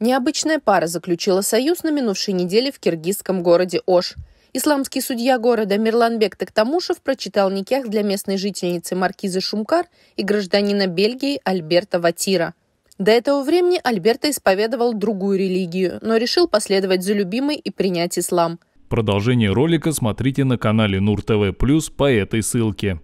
Необычная пара заключила союз на минувшей неделе в киргизском городе Ош. Исламский судья города Мирланбек Токтамушев прочитал никях для местной жительницы Маркизы Шумкар и гражданина Бельгии Альберта Ватира. До этого времени Альберта исповедовал другую религию, но решил последовать за любимой и принять ислам. Продолжение ролика смотрите на канале Нур ТВ Плюс по этой ссылке.